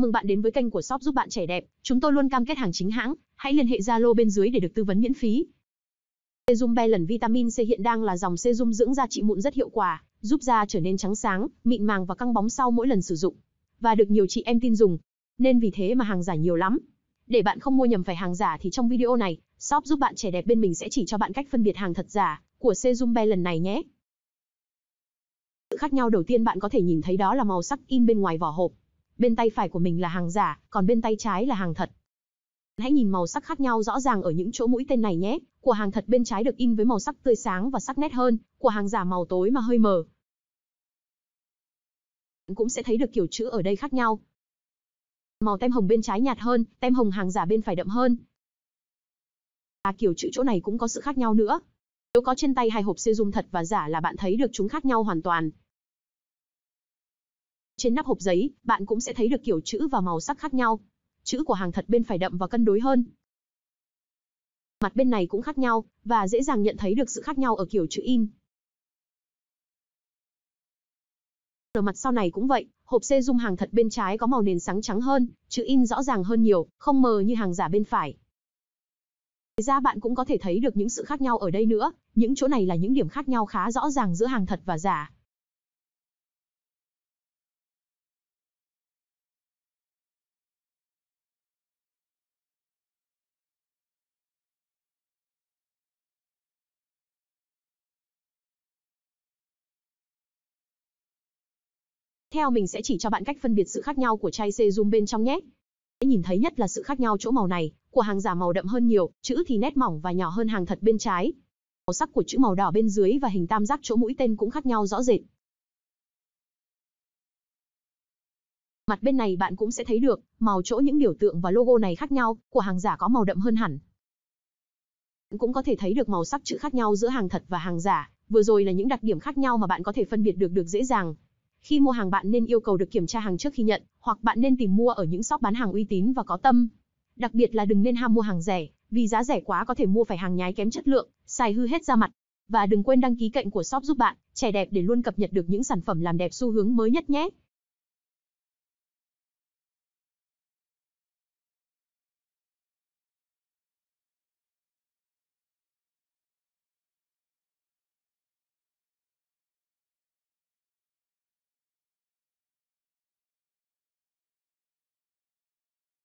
Mừng bạn đến với kênh của shop giúp bạn trẻ đẹp, chúng tôi luôn cam kết hàng chính hãng, hãy liên hệ Zalo bên dưới để được tư vấn miễn phí. Serum Balance Vitamin C hiện đang là dòng serum dưỡng da trị mụn rất hiệu quả, giúp da trở nên trắng sáng, mịn màng và căng bóng sau mỗi lần sử dụng. Và được nhiều chị em tin dùng. Nên vì thế mà hàng giả nhiều lắm. Để bạn không mua nhầm phải hàng giả thì trong video này, shop giúp bạn trẻ đẹp bên mình sẽ chỉ cho bạn cách phân biệt hàng thật giả của Serum Balance này nhé. Sự khác nhau đầu tiên bạn có thể nhìn thấy đó là màu sắc in bên ngoài vỏ hộp bên tay phải của mình là hàng giả, còn bên tay trái là hàng thật. Hãy nhìn màu sắc khác nhau rõ ràng ở những chỗ mũi tên này nhé, của hàng thật bên trái được in với màu sắc tươi sáng và sắc nét hơn, của hàng giả màu tối mà hơi mờ. Cũng sẽ thấy được kiểu chữ ở đây khác nhau. Màu tem hồng bên trái nhạt hơn, tem hồng hàng giả bên phải đậm hơn. Và kiểu chữ chỗ này cũng có sự khác nhau nữa. Nếu có trên tay hai hộp serum thật và giả là bạn thấy được chúng khác nhau hoàn toàn. Trên nắp hộp giấy, bạn cũng sẽ thấy được kiểu chữ và màu sắc khác nhau. Chữ của hàng thật bên phải đậm và cân đối hơn. Mặt bên này cũng khác nhau, và dễ dàng nhận thấy được sự khác nhau ở kiểu chữ in. Ở mặt sau này cũng vậy, hộp C dung hàng thật bên trái có màu nền sáng trắng hơn, chữ in rõ ràng hơn nhiều, không mờ như hàng giả bên phải. Ngoài ra bạn cũng có thể thấy được những sự khác nhau ở đây nữa, những chỗ này là những điểm khác nhau khá rõ ràng giữa hàng thật và giả. Theo mình sẽ chỉ cho bạn cách phân biệt sự khác nhau của chai serum bên trong nhé. Nhìn thấy nhất là sự khác nhau chỗ màu này, của hàng giả màu đậm hơn nhiều, chữ thì nét mỏng và nhỏ hơn hàng thật bên trái. Màu sắc của chữ màu đỏ bên dưới và hình tam giác chỗ mũi tên cũng khác nhau rõ rệt. Mặt bên này bạn cũng sẽ thấy được, màu chỗ những biểu tượng và logo này khác nhau, của hàng giả có màu đậm hơn hẳn. Cũng có thể thấy được màu sắc chữ khác nhau giữa hàng thật và hàng giả, vừa rồi là những đặc điểm khác nhau mà bạn có thể phân biệt được được dễ dàng. Khi mua hàng bạn nên yêu cầu được kiểm tra hàng trước khi nhận, hoặc bạn nên tìm mua ở những shop bán hàng uy tín và có tâm. Đặc biệt là đừng nên ham mua hàng rẻ, vì giá rẻ quá có thể mua phải hàng nhái kém chất lượng, xài hư hết ra mặt. Và đừng quên đăng ký kênh của shop giúp bạn, trẻ đẹp để luôn cập nhật được những sản phẩm làm đẹp xu hướng mới nhất nhé.